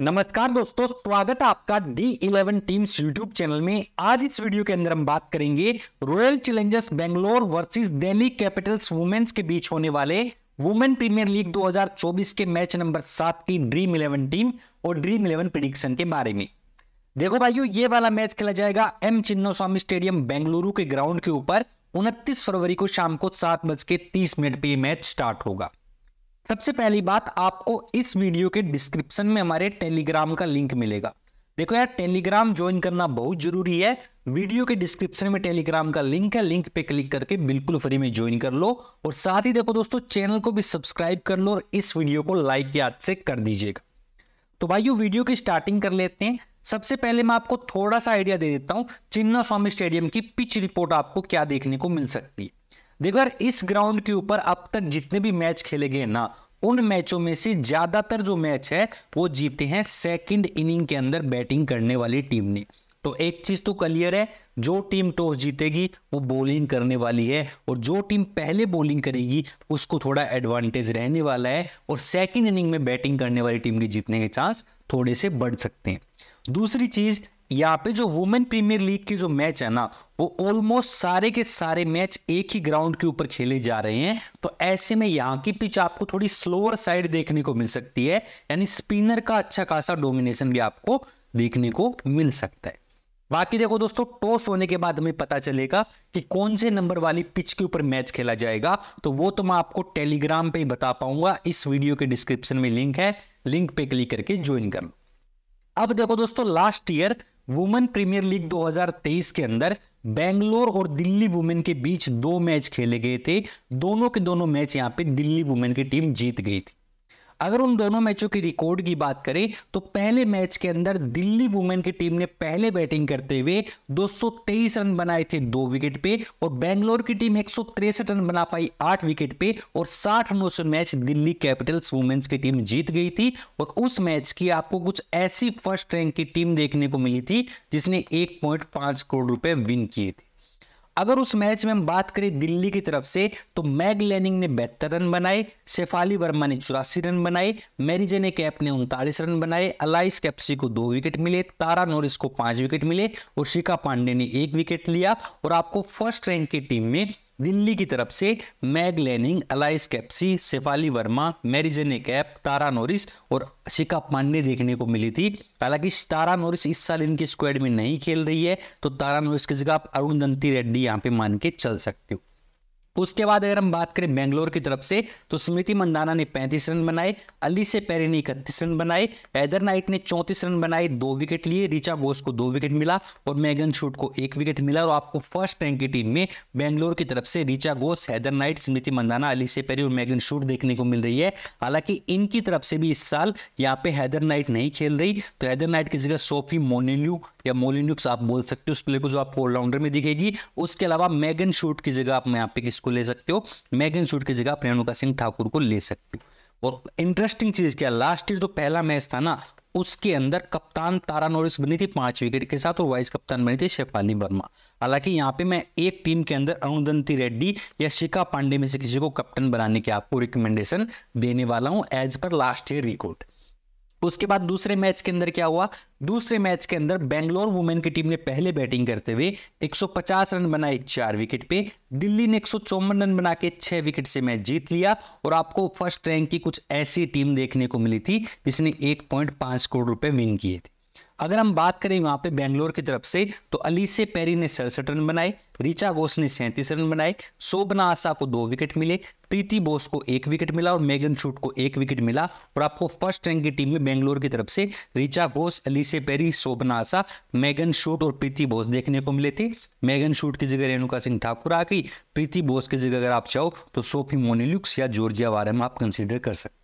नमस्कार दोस्तों स्वागत है आपका D eleven team YouTube channel में आज इस वीडियो के अंदर हम बात करेंगे Royal Challengers Bangalore versus Delhi Capitals women's के बीच होने वाले वुमेन प्रीमियर लीग 2024 के मैच नंबर सात की ड्रीम इलेवन टीम और ड्रीम इलेवन प्रिडिक्शन के बारे में देखो भाइयों ये वाला मैच खेला जाएगा एम चिन्नो स्टेडियम बेंगलुरु के ग्राउंड के ऊपर उनतीस फरवरी को शाम को सात बज के तीस मिनट पर यह मैच स्टार्ट होगा सबसे पहली बात आपको इस वीडियो के डिस्क्रिप्शन में हमारे टेलीग्राम का लिंक मिलेगा देखो यार टेलीग्राम ज्वाइन करना बहुत जरूरी है वीडियो के डिस्क्रिप्शन में टेलीग्राम का लिंक है लिंक पे क्लिक करके बिल्कुल फ्री में ज्वाइन कर लो और साथ ही देखो दोस्तों चैनल को भी सब्सक्राइब कर लो और इस वीडियो को लाइक याद से कर दीजिएगा तो भाई वीडियो की स्टार्टिंग कर लेते हैं सबसे पहले मैं आपको थोड़ा सा आइडिया दे देता हूँ चिन्ना स्वामी स्टेडियम की पिच रिपोर्ट आपको क्या देखने को मिल सकती है देखो यार इस ग्राउंड के ऊपर अब तक जितने भी मैच खेले गए ना उन मैचों में से ज्यादातर जो मैच है वो जीते हैं सेकंड इनिंग के अंदर बैटिंग करने वाली टीम ने तो एक चीज तो क्लियर है जो टीम टॉस जीतेगी वो बॉलिंग करने वाली है और जो टीम पहले बॉलिंग करेगी उसको थोड़ा एडवांटेज रहने वाला है और सेकंड इनिंग में बैटिंग करने वाली टीम के जीतने के चांस थोड़े से बढ़ सकते हैं दूसरी चीज यहाँ पे जो वुमेन प्रीमियर लीग के जो मैच है ना वो ऑलमोस्ट सारे के सारे मैच एक ही ग्राउंड के ऊपर खेले जा रहे हैं तो ऐसे में यहाँ की पिच आपको थोड़ी स्लोअर साइड देखने को मिल सकती है यानी स्पिनर का अच्छा खासा डोमिनेशन भी आपको देखने को मिल सकता है बाकी देखो दोस्तों टॉस होने के बाद हमें पता चलेगा कि कौन से नंबर वाली पिच के ऊपर मैच खेला जाएगा तो वो तो मैं आपको टेलीग्राम पे ही बता पाऊंगा इस वीडियो के डिस्क्रिप्शन में लिंक है लिंक पे क्लिक करके ज्वाइन कर अब देखो दोस्तों last year women premier league 2023 के अंदर बेंगलोर और दिल्ली वुमेन के बीच दो मैच खेले गए थे दोनों के दोनों मैच यहाँ पे दिल्ली वुमेन की टीम जीत गई थी अगर उन दोनों मैचों की रिकॉर्ड की बात करें तो पहले मैच के अंदर दिल्ली वुमेन की टीम ने पहले बैटिंग करते हुए 223 रन बनाए थे दो विकेट पे और बेंगलोर की टीम एक रन बना पाई आठ विकेट पे और साठ रनों से मैच दिल्ली कैपिटल्स वुमेन्स की टीम जीत गई थी और उस मैच की आपको कुछ ऐसी फर्स्ट रैंक की टीम देखने को मिली थी जिसने एक पॉइंट पांच करोड़ रुपए विन किए थे अगर उस मैच में हम बात करें दिल्ली की तरफ से तो मैग लैनिंग ने बेहतर रन बनाए शेफाली वर्मा ने चौरासी रन बनाए मैरिजे ने कैप ने उनतालीस रन बनाए अलाइस कैप्सी को दो विकेट मिले तारा नोरिस को पांच विकेट मिले और शिखा पांडे ने एक विकेट लिया और आपको फर्स्ट रैंक की टीम में दिल्ली की तरफ से Meg Lanning Alice Capsey Shafali Verma Marizanne Kapp Tara Norris और शिका पांडे देखने को मिली थी हालांकि तारा नोरिस इस साल इनके स्क्वाड में नहीं खेल रही है तो तारा नोरिस की जगह आप अरुण दंती रेड्डी यहाँ पे मान के चल सकते हो उसके बाद अगर हम बात करें बेंगलोर की तरफ से तो स्मृति मंदाना ने 35 रन बनाए अली से पैरी ने इकतीस रन बनाए एदर नाइट ने 34 रन बनाए दो विकेट लिए रिचा बोस को दो विकेट मिला और मैगन शूट को एक विकेट मिला और आपको फर्स्ट रैंक की टीम में बेंगलोर की तरफ से Richa Bose Heather Knight Smriti Mandhana Ellyse Perry और मैगन शूट देखने को मिल रही है हालांकि इनकी तरफ से भी इस साल यहाँ पे हैदर नाइट नहीं खेल रही तो हैदर नाइट की जगह सोफी मोनिन्यू या मोलिनुक्स आप बोल सकते हो उस प्लेयर को जो आपको ऑलराउंडर में दिखेगी उसके अलावा मैगन शूट की जगह आप यहाँ पे किसको ले सकते हो मैगन शूट की जगह आप रेणुका सिंह ठाकुर को ले सकते हो और इंटरेस्टिंग चीज़ क्या लास्ट ईयर जो पहला मैच था ना उसके अंदर कप्तान तारा नोरिस बनी थी पांच विकेट के साथ और वाइस कप्तान बनी थी शेफाली वर्मा हालांकि यहाँ पे मैं एक टीम के अंदर अरुणदंती रेड्डी या शिखा पांडे में से किसी को कप्तान बनाने की आपको रिकमेंडेशन देने वाला हूँ as per last year record उसके बाद दूसरे मैच के अंदर क्या हुआ दूसरे मैच के अंदर बेंगलोर वुमेन की टीम ने पहले बैटिंग करते हुए 150 रन बनाए चार विकेट पे दिल्ली ने एक रन बना के छह विकेट से मैच जीत लिया और आपको फर्स्ट रैंक की कुछ ऐसी टीम देखने को मिली थी जिसने 1.5 करोड़ रुपए विन किए थे अगर हम बात करें वहां पे बेंगलोर की तरफ से तो अली से पेरी ने सड़सठ रन बनाए रिचा घोष ने सैंतीस रन बनाए शोभना आशा को दो विकेट मिले प्रीति बोस को एक विकेट मिला और मेगन शूट को एक विकेट मिला और आपको फर्स्ट रैंक की टीम में बेंगलोर की तरफ से Richa Ghosh Ellyse Perry Shobhana Asha Megan Schutt और प्रीति बोस देखने को मिले थे मेगन शूट की जगह रेणुका सिंह ठाकुर आ गई प्रीति बोस की जगह अगर आप चाहो तो सोफी मोनिलुक्स या जॉर्जिया में आप कंसिडर कर सकते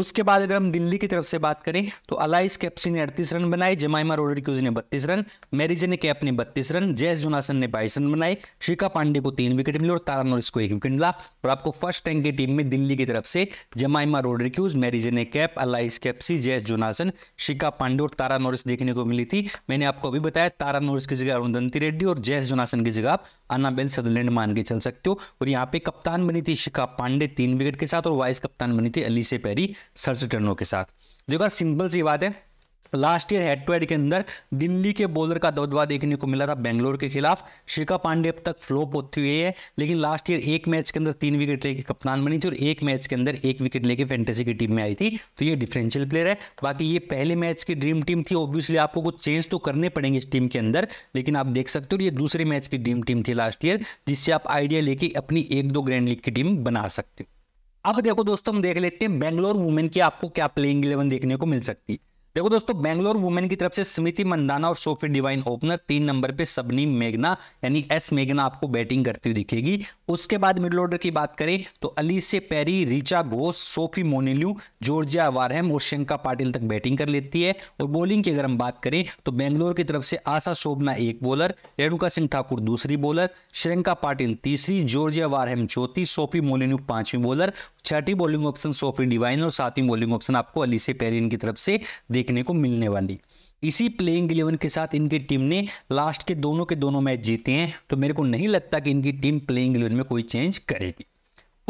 उसके बाद अगर हम दिल्ली की तरफ से बात करें तो अलाइस कैप्सी ने अड़तीस रन बनाए जमाइमा रोड्रिक्यूज ने बत्तीस रन मैरिजे ने कैप ने बत्तीस रन जयस जोनासन ने बाईस रन बनाए शिखा पांडे को तीन विकेट मिले और तारानोरिस को एक विकेट मिला और आपको फर्स्ट रैंक की टीम में दिल्ली की तरफ से जमाइमा Rodrigues Marizanne Kapp Alice Capsey Jess Jonassen Shikha Pandey और तारा नोरिस देखने को मिली थी मैंने आपको अभी बताया तारा नोरिस की जगह अरुण दंती रेड्डी और जयस जोनासन की जगह आप अनाबेल सदरलैंड मान के चल सकते हो और यहाँ पे कप्तान बनी थी शिखा पांडे तीन विकेट के साथ और वाइस कप्तान बनी थी अलीसे पैरी सड़सठ रनों के साथ देखो सिंपल सी बात है last year head to head के अंदर दिल्ली के बॉलर का दबदबा देखने को मिला था बेंगलोर के खिलाफ शिखा पांडे अब तक फ्लोप होती हुई है लेकिन लास्ट ईयर एक मैच के अंदर तीन विकेट लेके कप्तान बनी थी और एक मैच के अंदर एक विकेट लेके फैंटेसी की टीम में आई थी तो ये डिफरेंशियल प्लेयर है बाकी ये पहले मैच की ड्रीम टीम थी ऑब्वियसली आपको कुछ चेंज तो करने पड़ेंगे इस टीम के अंदर लेकिन आप देख सकते हो ये दूसरे मैच की ड्रीम टीम थी लास्ट ईयर जिससे आप आइडिया लेके अपनी एक दो ग्रैंड लीग की टीम बना सकते हो अब देखो दोस्तों हम देख लेते हैं बेंगलोर वुमेन की आपको क्या प्लेइंग इलेवन देखने को मिल सकती है देखो दोस्तों बैंगलोर वुमेन की तरफ से स्मृति मंदाना और सोफी डिवाइन ओपनर तीन नंबर पे सबनी मेघना यानी एस मेघना आपको बैटिंग करती हुई दिखेगी उसके बाद मिडल ऑर्डर की बात करें तो Ellyse Perry Richa Ghosh Sophie मोनिल्यू जॉर्जिया वारहम और शंका पाटिल तक बैटिंग कर लेती है और बॉलिंग की अगर हम बात करें तो बैंगलोर की तरफ से आशा शोभना एक बॉलर रेणुका सिंह ठाकुर दूसरी बॉलर श्रियंका पाटिल तीसरी जॉर्जिया वारहम चौथी सोफी मोनिल्यू पांचवी बॉलर छठी बॉलिंग ऑप्शन सोफी डिवाइन और सातवीं बॉलिंग ऑप्शन आपको अलीसे पेरी इनकी तरफ से देखने को मिलने वाली इसी प्लेइंग इलेवन के साथ इनकी टीम ने लास्ट के दोनों के दोनों मैच जीते हैं तो मेरे को नहीं लगता कि इनकी टीम प्लेइंग इलेवन में कोई चेंज करेगी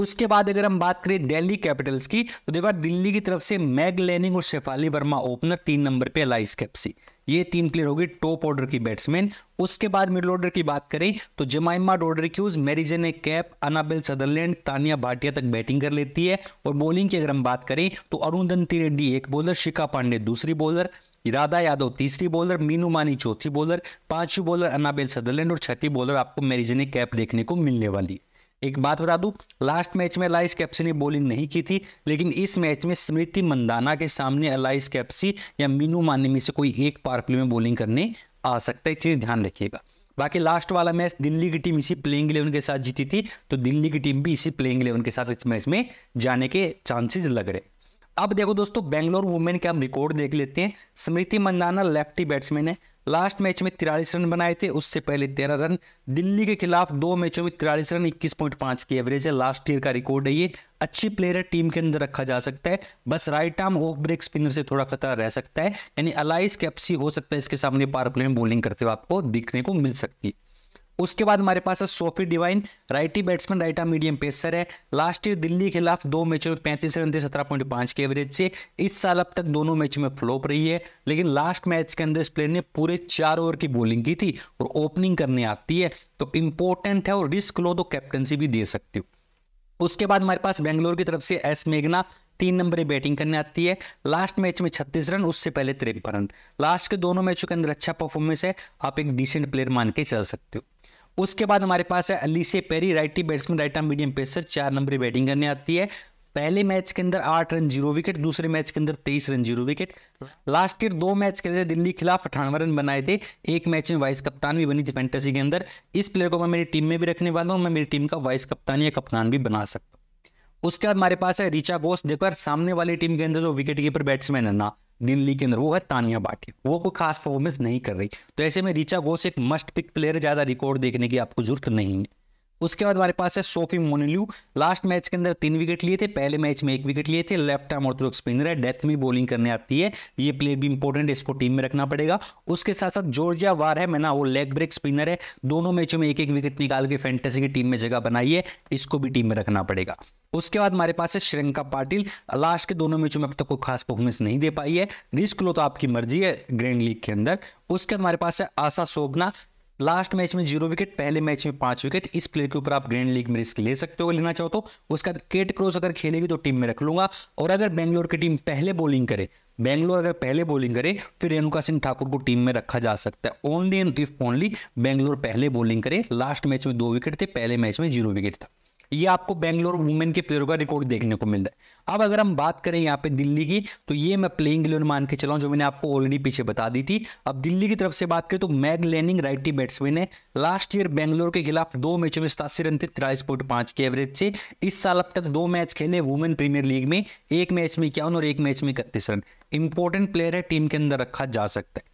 उसके बाद अगर हम बात करें दिल्ली कैपिटल्स की तो देखो दिल्ली की तरफ से मैग लेनिंग और शेफाली वर्मा ओपनर तीन नंबर पे एलाइस कैप्सी ये तीन प्लेयर होगी टॉप ऑर्डर की बैट्समैन उसके बाद मिडल ऑर्डर की बात करें तो Jemimah Rodrigues Marizanne Kapp Annabel Sutherland Taniya Bhatia तक बैटिंग कर लेती है और बॉलिंग की अगर हम बात करें तो अरुणदंती रेड्डी एक बॉलर शिखा पांडे दूसरी बॉलर राधा यादव तीसरी बॉलर मीनू मानी चौथी बॉलर पांचवी बॉलर अनाबेल सदरलैंड और छठी बॉलर आपको मेरीजेने कैप देखने को मिलने वाली है एक बात बता दूं लास्ट मैच में अलाइस कैप्सी ने बॉलिंग नहीं की थी लेकिन इस मैच में स्मृति मंदाना के सामने अलाइस कैप्सी या मीनू माने में से कोई एक पार प्ले में बॉलिंग करने आ सकता है चीज़ ध्यान रखिएगा बाकी लास्ट वाला मैच दिल्ली की टीम इसी प्लेइंग इलेवन के साथ जीती थी तो दिल्ली की टीम भी इसी प्लेइंग इलेवन के साथ इस मैच में जाने के चांसेज लग रहे अब देखो दोस्तों बेंगलोर वुमेन के हम रिकॉर्ड देख लेते हैं स्मृति मंदाना लेफ्टी बैट्समैन है लास्ट मैच में तिरालीस रन बनाए थे उससे पहले तेरह रन दिल्ली के खिलाफ दो मैचों में तिरालीस रन इक्कीस पॉइंट पांच की एवरेज है लास्ट ईयर का रिकॉर्ड है ये अच्छी प्लेयर है टीम के अंदर रखा जा सकता है बस right arm off break spinner से थोड़ा खतरा रह सकता है यानी अलाइस कैप्सी हो सकता है इसके सामने पावर प्ले में बॉलिंग करते हुए आपको देखने को मिल सकती है उसके बाद हमारे पास है Sophie Devine righty batsman right arm medium pacer है लास्ट ईयर दिल्ली के खिलाफ दो मैचों में पैंतीस रन थे सत्रह पॉइंट पांच के एवरेज से इस साल अब तक दोनों मैच में फ्लोप रही है लेकिन लास्ट मैच के अंदर इस प्लेयर ने पूरे चार ओवर की बॉलिंग की थी और ओपनिंग करने आती है तो इंपॉर्टेंट है और रिस्क लो तो कैप्टनसी भी दे सकते हो उसके बाद हमारे पास बेंगलोर की तरफ से एस मेघना तीन नंबर बैटिंग करने आती है लास्ट मैच में छत्तीस रन उससे पहले तिरपन रन लास्ट के दोनों मैचों के अंदर अच्छा परफॉर्मेंस है आप एक डिसेंट प्लेयर मान के चल सकते हो उसके बाद हमारे पास है Ellyse Perry righty batsman right arm medium pacer चार नंबर बैटिंग करने आती है पहले मैच के अंदर आठ रन जीरो विकेट दूसरे मैच के अंदर तेईस run zero wicket last year दो मैच खेले थे दिल्ली खिलाफ अठानवे रन बनाए थे एक मैच में वाइस कप्तान भी बनी थी फैंटेसी के अंदर इस प्लेयर को मैं मेरी टीम में भी रखने वाला हूँ मैं मेरी टीम का वाइस कप्तान या कप्तान भी बना सकता हूँ उसके बाद हमारे पास है रिचा बोस देखो यार सामने वाली टीम के अंदर जो विकेट कीपर बैट्समैन है ना दिल्ली के अंदर वो है तानिया बाटी वो कोई खास परफॉर्मेंस नहीं कर रही तो ऐसे में रिचा बोस एक मस्ट पिक प्लेयर ज़्यादा रिकॉर्ड देखने की आपको जरूरत नहीं है उसके बाद हमारे पास है सोफी मोनिल्यू लास्ट मैच के अंदर तीन विकेट लिए थे पहले मैच में एक विकेट लिए थे लेफ्ट आर्म ऑर्थोडॉक्स स्पिनर है डेथ में बॉलिंग करने आती है ये प्लेयर भी इंपॉर्टेंट है इसको टीम में रखना पड़ेगा उसके साथ साथ जॉर्जिया वार है मैं ना वो लेग ब्रेक स्पिनर है दोनों मैचों में एक एक विकेट निकाल के फैंटेसी की टीम में जगह बनाई है इसको भी टीम में रखना पड़ेगा उसके बाद हमारे पास है श्रियंका पाटिल लास्ट के दोनों मैचों में अब तक कोई खास परफॉर्मेंस नहीं दे पाई है रिस्क लो तो आपकी मर्जी है ग्रैंड लीग के अंदर उसके बाद हमारे पास है आशा शोभना लास्ट मैच में जीरो विकेट पहले मैच में पांच विकेट इस प्लेयर के ऊपर आप ग्रैंड लीग में रिस्क ले सकते हो लेना चाहो तो बाद केट क्रॉस अगर खेलेगी तो टीम में रख लूंगा और अगर बेंगलोर की टीम पहले बॉलिंग करे बेंगलोर अगर पहले बॉलिंग करे फिर रेणुका सिंह ठाकुर को टीम में रखा जा सकता है only and if only Bangalore पहले बॉलिंग करे लास्ट मैच में दो विकेट थे पहले मैच में जीरो विकेट था ये आपको बैंगलोर वुमेन के प्लेयर का रिकॉर्ड देखने को मिल रहा है अब अगर हम बात करें यहाँ पे दिल्ली की तो ये मैं प्लेइंग इलेवन मान के चला जो मैंने आपको ऑलरेडी पीछे बता दी थी अब दिल्ली की तरफ से बात करें तो मैग लेनिंग राइटी बैट्समैन है लास्ट ईयर बैंगलोर के खिलाफ दो मैचों में सतासी रन थे तिरालीस पॉइंट पांच के एवरेज से इस साल अब तक दो मैच खेले वुमेन प्रीमियर लीग में एक मैच में इक्यावन और एक मैच में इकतीस रन इंपॉर्टेंट प्लेयर है टीम के अंदर रखा जा सकता है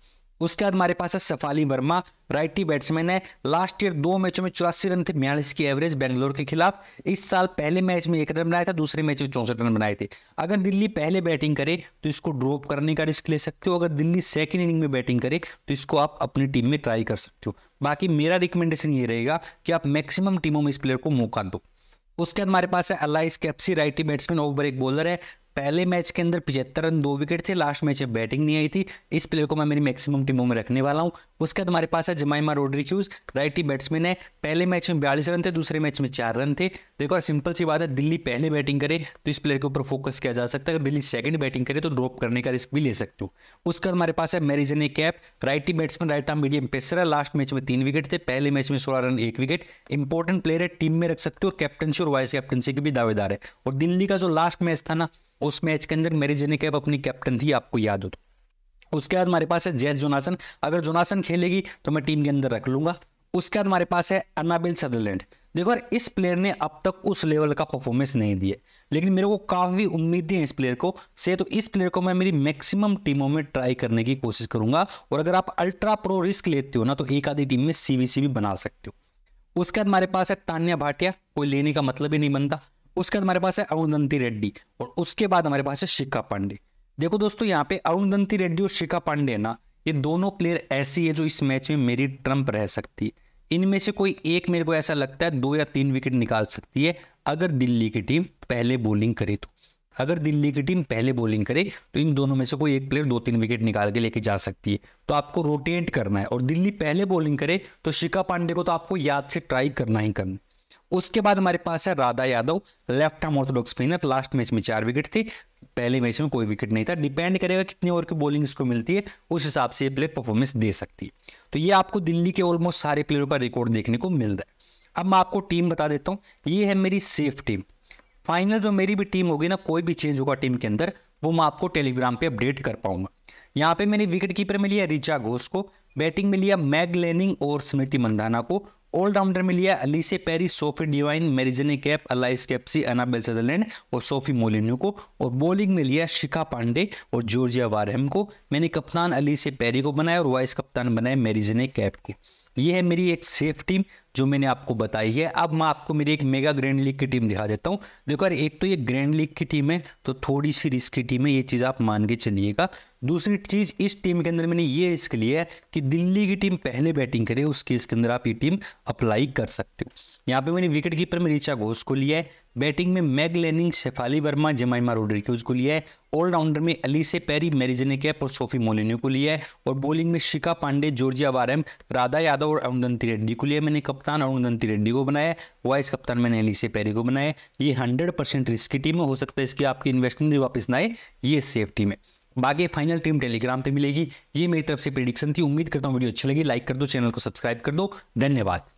उसके बाद हमारे पास है सफाली वर्मा राइटी बैट्समैन है लास्ट ईयर दो मैचों में चौरासी रन थे बयालीस की एवरेज बेंगलोर के खिलाफ इस साल पहले मैच में एक रन बनाया था दूसरे मैच में चौंसठ रन बनाए थे अगर दिल्ली पहले बैटिंग करे तो इसको ड्रॉप करने का रिस्क ले सकते हो अगर दिल्ली सेकेंड इनिंग में बैटिंग करे तो इसको आप अपनी टीम में ट्राई कर सकते हो बाकी मेरा रिकमेंडेशन ये रहेगा कि आप मैक्सिमम टीमों में इस प्लेयर को मौका दो उसके बाद हमारे पास है Alice Capsey righty batsman over break bowler है पहले मैच के अंदर पिछहत्तर रन दो विकेट थे लास्ट मैच में बैटिंग नहीं आई थी इस प्लेयर को मैं मेरी मैक्सिमम टीमों में रखने वाला हूँ उसके बाद हमारे पास है जमाइमा रोड्रिक्यूज राइटी बैट्समैन है पहले मैच में बयालीस रन थे दूसरे मैच में चार रन थे देखो सिंपल सी बात है दिल्ली पहले बैटिंग करे तो इस प्लेयर के ऊपर फोकस किया जा सकता है अगर दिल्ली सेकंड बैटिंग करे तो ड्रॉप करने का रिस्क भी ले सकते हो उसके बाद हमारे पास है Marizanne Kapp righty batsman right arm medium pacer है लास्ट मैच में तीन विकेट थे पहले मैच में सोलह रन एक विकेट इंपॉर्टेंट प्लेयर है टीम में रख सकते हो और कैप्टनशी और वाइस कैप्टनशी के भी दावेदार है और दिल्ली का जो लास्ट मैच था ना उस मैच के अंदर मेरी जेनी कैप अपनी कैप्टन थी आपको याद हो तो उसके बाद हमारे पास है जैस जोनासन अगर जोनासन खेलेगी तो मैं टीम के अंदर रख लूंगा उसके बाद हमारे पास है अनाबिल सदरलैंड देखो यार इस प्लेयर ने अब तक उस लेवल का परफॉर्मेंस नहीं दिया लेकिन मेरे को काफ़ी उम्मीदें हैं इस प्लेयर को से तो इस प्लेयर को मैं मेरी मैक्सिमम टीमों में ट्राई करने की कोशिश करूंगा और अगर आप अल्ट्रा प्रो रिस्क लेते हो ना तो एक आधी टीम में सी भी बना सकते हो उसके बाद हमारे पास है तान्या भाटिया कोई लेने का मतलब ही नहीं बनता उसके बाद हमारे पास है अरुणदंती रेड्डी और उसके बाद हमारे पास है शिखा पांडे देखो दोस्तों यहाँ पे अरुणदंती रेड्डी और शिखा पांडे ना ये दोनों प्लेयर ऐसी है जो इस मैच में मेरी ट्रंप रह सकती है इनमें से कोई एक मेरे को ऐसा लगता है दो या तीन विकेट निकाल सकती है अगर दिल्ली की टीम पहले बॉलिंग करे तो अगर दिल्ली की टीम पहले बॉलिंग करे तो इन दोनों में से कोई एक प्लेयर दो तीन विकेट निकाल के लेके जा सकती है तो आपको रोटेट करना है और दिल्ली पहले बॉलिंग करे तो शिखा पांडे को तो आपको याद से ट्राई करना ही करना उसके बाद हमारे पास है Radha Yadav left arm orthodox spinner last match में चार विकेट थे पहले मैच में कोई विकेट नहीं था डिपेंड करेगा कितनी ओवर की बॉलिंग इसको मिलती है उस हिसाब से ये प्लेयर परफॉर्मेंस दे सकती है तो ये आपको दिल्ली के ऑलमोस्ट सारे प्लेयरों का रिकॉर्ड देखने को मिल रहा है अब मैं आपको टीम बता देता हूँ ये है मेरी सेफ टीम फाइनल जो मेरी भी टीम होगी ना कोई भी चेंज होगा टीम के अंदर वो मैं आपको टेलीग्राम पर अपडेट कर पाऊंगा यहाँ पे मैंने विकेट कीपर में लिया रिचा घोष को बैटिंग में लिया मैग लेनिंग और स्मृति मंदाना को ऑलराउंडर में लिया Ellyse Perry Sophie Devine Marizanne Kapp Alice Capsey Annabel Sutherland और सोफी मोलिन्यू को और बॉलिंग में लिया शिखा पांडे और जॉर्जिया वारहम को मैंने कप्तान अलीसे पेरी को बनाया और वाइस कप्तान बनाए मेरिजनी कैप को ये है मेरी एक सेफ टीम जो मैंने आपको बताई है अब मैं आपको मेरी एक मेगा ग्रैंड लीग की टीम दिखा देता हूँ देखो यार एक तो ये ग्रैंड लीग की टीम है तो थोड़ी सी रिस्क की टीम है ये चीज़ आप मान के चलिएगा दूसरी चीज़ इस टीम के अंदर मैंने ये रिस्क लिया है कि दिल्ली की टीम पहले बैटिंग करे उस केस के अंदर आप ये टीम अप्लाई कर सकते हो यहाँ पे मैंने विकेट कीपर में रिचा घोष को लिया है बैटिंग में मैग लेनिंग शेफाली वर्मा जमाइमा रोड्रिक्यूज को लिया है ऑलराउंडर में अली से पैरी मेरिजने कैप और सोफी मोलिन्यू को लिया है और बॉलिंग में शिखा पांडे जॉर्जिया वारम राधा यादव और अरुणदंती रेड्डी को लिया मैंने कप्तान अरुणदंती रेड्डी को बनाया वाइस कप्तान मैंने अली से पैरी को बनाया ये हंड्रेड परसेंट रिस्क की टीम है हो सकता है इसकी आपकी इन्वेस्टमेंट भी वापस ना ये सेफ टीम है बाकी फाइनल टीम टेलीग्राम पे मिलेगी ये मेरी तरफ से प्रिडिक्शन थी उम्मीद करता हूँ वीडियो अच्छी लगी लाइक कर दो चैनल को सब्सक्राइब कर दो धन्यवाद